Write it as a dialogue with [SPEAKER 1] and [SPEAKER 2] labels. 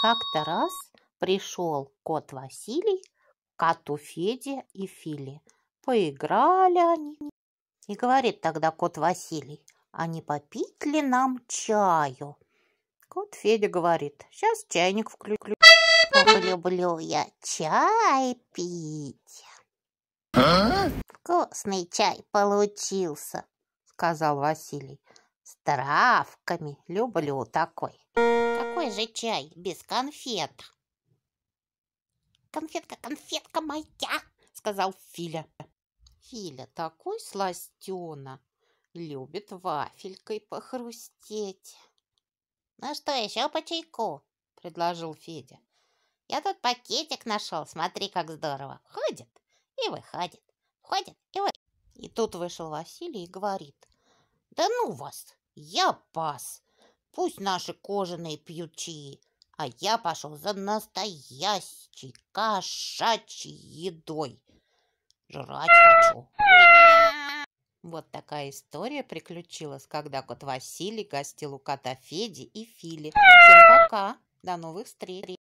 [SPEAKER 1] Как-то раз пришел кот Василий к коту Феде и Филе. Поиграли они. И говорит тогда кот Василий, а не попить ли нам чаю? Кот Федя говорит, сейчас чайник включу. Люблю я чай пить. А? Вкусный чай получился, сказал Василий. С травками люблю такой какой же чай без конфет? Конфетка, конфетка моя, сказал Филя. Филя такой сластена, любит вафелькой похрустеть. Ну что, еще по чайку? предложил Федя. Я тут пакетик нашел, смотри, как здорово. Ходит и выходит, ходит и выходит. И тут вышел Василий и говорит. Да ну вас, я пас. Пусть наши кожаные пьют чаи, а я пошел за настоящей кошачьей едой. Жрать хочу. Вот такая история приключилась, когда кот Василий гостил у кота Феди и Фили. Всем пока, до новых встреч.